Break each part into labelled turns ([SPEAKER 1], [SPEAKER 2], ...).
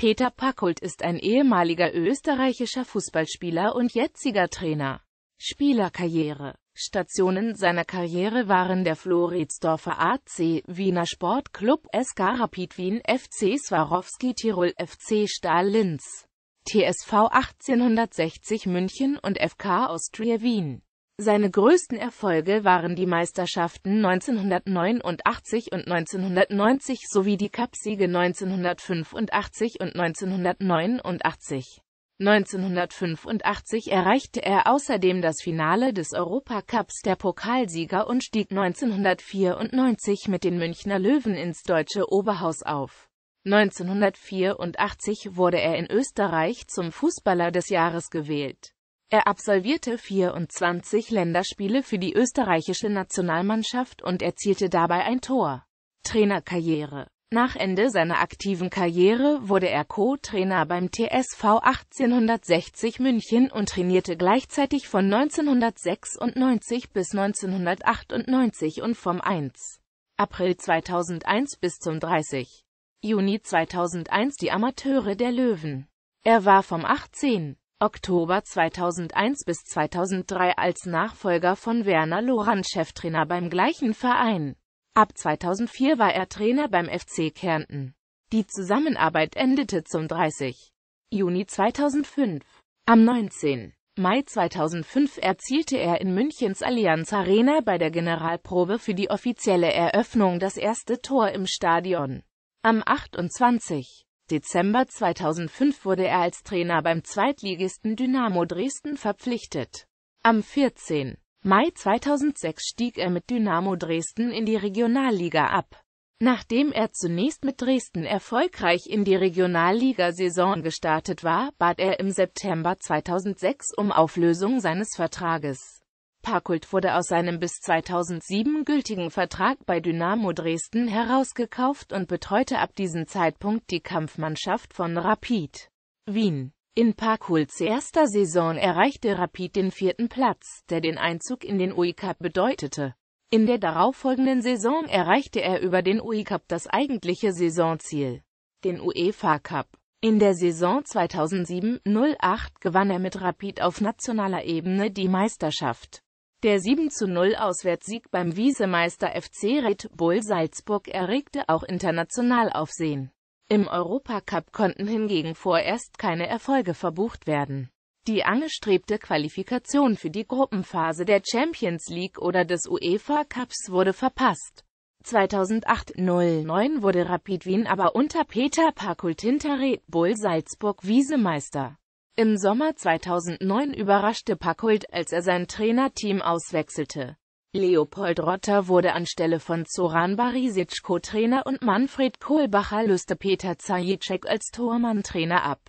[SPEAKER 1] Peter Packholt ist ein ehemaliger österreichischer Fußballspieler und jetziger Trainer. Spielerkarriere Stationen seiner Karriere waren der Floridsdorfer AC, Wiener Sportclub, SK Rapid Wien, FC Swarovski Tirol, FC Stahl Linz, TSV 1860 München und FK Austria Wien. Seine größten Erfolge waren die Meisterschaften 1989 und 1990 sowie die Cupsiege 1985 und 1989. 1985 erreichte er außerdem das Finale des Europacups der Pokalsieger und stieg 1994 mit den Münchner Löwen ins deutsche Oberhaus auf. 1984 wurde er in Österreich zum Fußballer des Jahres gewählt. Er absolvierte 24 Länderspiele für die österreichische Nationalmannschaft und erzielte dabei ein Tor. Trainerkarriere Nach Ende seiner aktiven Karriere wurde er Co-Trainer beim TSV 1860 München und trainierte gleichzeitig von 1996 bis 1998 und vom 1. April 2001 bis zum 30. Juni 2001 die Amateure der Löwen. Er war vom 18. Oktober 2001 bis 2003 als Nachfolger von Werner Loran Cheftrainer beim gleichen Verein. Ab 2004 war er Trainer beim FC Kärnten. Die Zusammenarbeit endete zum 30. Juni 2005. Am 19. Mai 2005 erzielte er in Münchens Allianz Arena bei der Generalprobe für die offizielle Eröffnung das erste Tor im Stadion. Am 28. Dezember 2005 wurde er als Trainer beim Zweitligisten Dynamo Dresden verpflichtet. Am 14. Mai 2006 stieg er mit Dynamo Dresden in die Regionalliga ab. Nachdem er zunächst mit Dresden erfolgreich in die Regionalliga-Saison gestartet war, bat er im September 2006 um Auflösung seines Vertrages. Parkult wurde aus seinem bis 2007 gültigen Vertrag bei Dynamo Dresden herausgekauft und betreute ab diesem Zeitpunkt die Kampfmannschaft von Rapid Wien. In Parkults erster Saison erreichte Rapid den vierten Platz, der den Einzug in den UI Cup bedeutete. In der darauffolgenden Saison erreichte er über den UI Cup das eigentliche Saisonziel, den UEFA Cup. In der Saison 2007-08 gewann er mit Rapid auf nationaler Ebene die Meisterschaft. Der 7 zu 0 Auswärtssieg beim Wiesemeister FC Red Bull Salzburg erregte auch international Aufsehen. Im Europacup konnten hingegen vorerst keine Erfolge verbucht werden. Die angestrebte Qualifikation für die Gruppenphase der Champions League oder des UEFA Cups wurde verpasst. 2008-09 wurde Rapid Wien aber unter Peter Pakult hinter Red Bull Salzburg Wiesemeister. Im Sommer 2009 überraschte Pakult, als er sein Trainerteam auswechselte. Leopold Rotter wurde anstelle von Zoran Barisic Co-Trainer und Manfred Kohlbacher löste Peter Zajicek als Tormann-Trainer ab.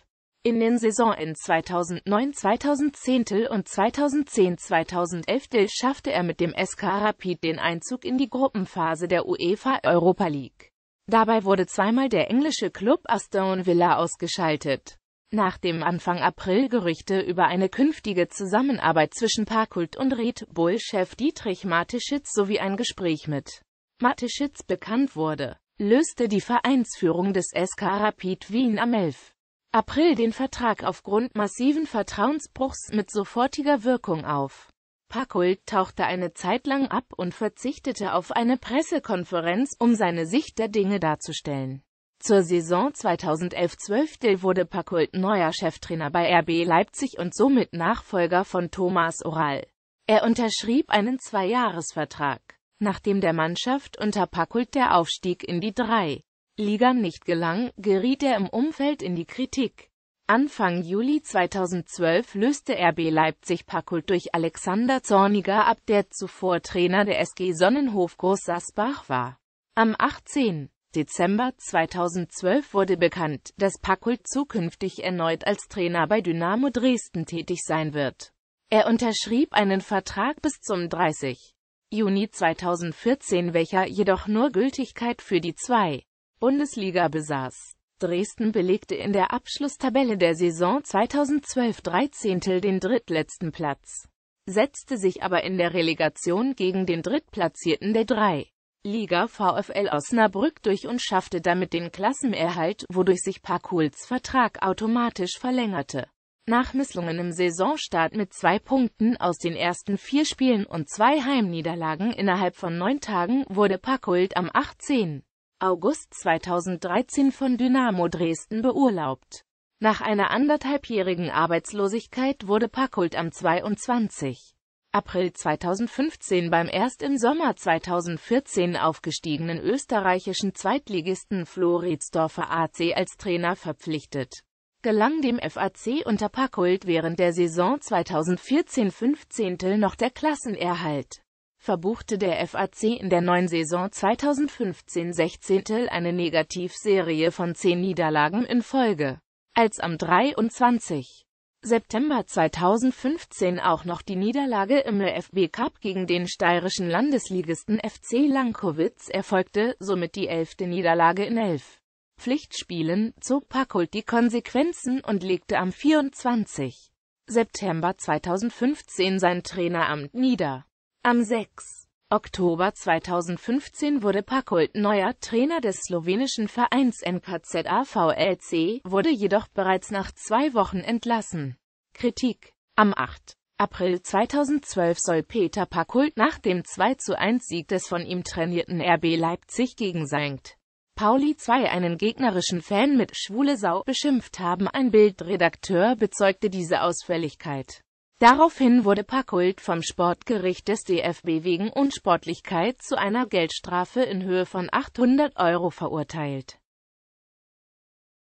[SPEAKER 1] In den Saisonen 2009-2010 und 2010-2011 schaffte er mit dem SK Rapid den Einzug in die Gruppenphase der UEFA Europa League. Dabei wurde zweimal der englische Club Aston Villa ausgeschaltet. Nachdem Anfang April Gerüchte über eine künftige Zusammenarbeit zwischen Parkult und Red Bull-Chef Dietrich Mateschitz sowie ein Gespräch mit Mateschitz bekannt wurde, löste die Vereinsführung des SK Rapid Wien am 11. April den Vertrag aufgrund massiven Vertrauensbruchs mit sofortiger Wirkung auf. Parkult tauchte eine Zeit lang ab und verzichtete auf eine Pressekonferenz, um seine Sicht der Dinge darzustellen. Zur Saison 2011-12 wurde Pakult neuer Cheftrainer bei RB Leipzig und somit Nachfolger von Thomas Oral. Er unterschrieb einen Zweijahresvertrag, nachdem der Mannschaft unter Pakult der Aufstieg in die drei Ligern nicht gelang, geriet er im Umfeld in die Kritik. Anfang Juli 2012 löste RB Leipzig Pakult durch Alexander Zorniger ab, der zuvor Trainer der SG Sonnenhof Groß Sasbach war. Am 18. Dezember 2012 wurde bekannt, dass Pakult zukünftig erneut als Trainer bei Dynamo Dresden tätig sein wird. Er unterschrieb einen Vertrag bis zum 30. Juni 2014, welcher jedoch nur Gültigkeit für die zwei Bundesliga besaß. Dresden belegte in der Abschlusstabelle der Saison 2012 13. den drittletzten Platz, setzte sich aber in der Relegation gegen den Drittplatzierten der drei Liga VfL Osnabrück durch und schaffte damit den Klassenerhalt, wodurch sich Pakuls Vertrag automatisch verlängerte. Nach Misslungen im Saisonstart mit zwei Punkten aus den ersten vier Spielen und zwei Heimniederlagen innerhalb von neun Tagen wurde Pakult am 18. August 2013 von Dynamo Dresden beurlaubt. Nach einer anderthalbjährigen Arbeitslosigkeit wurde Pakult am 22. April 2015 beim erst im Sommer 2014 aufgestiegenen österreichischen Zweitligisten Floridsdorfer AC als Trainer verpflichtet. Gelang dem FAC unter Packult während der Saison 2014-15 noch der Klassenerhalt. Verbuchte der FAC in der neuen Saison 2015-16 eine Negativserie von zehn Niederlagen in Folge. Als am 23. September 2015 auch noch die Niederlage im LFB Cup gegen den steirischen Landesligisten FC Lankowitz erfolgte, somit die elfte Niederlage in elf Pflichtspielen, zog Pakult die Konsequenzen und legte am 24. September 2015 sein Traineramt nieder. Am 6. Oktober 2015 wurde Pakult neuer Trainer des slowenischen Vereins NKZ AVLC, wurde jedoch bereits nach zwei Wochen entlassen. Kritik Am 8. April 2012 soll Peter Pakult nach dem 2-1-Sieg des von ihm trainierten RB Leipzig gegen St. Pauli 2 einen gegnerischen Fan mit schwule Sau beschimpft haben. Ein Bildredakteur bezeugte diese Ausfälligkeit. Daraufhin wurde Pakult vom Sportgericht des DFB wegen Unsportlichkeit zu einer Geldstrafe in Höhe von 800 Euro verurteilt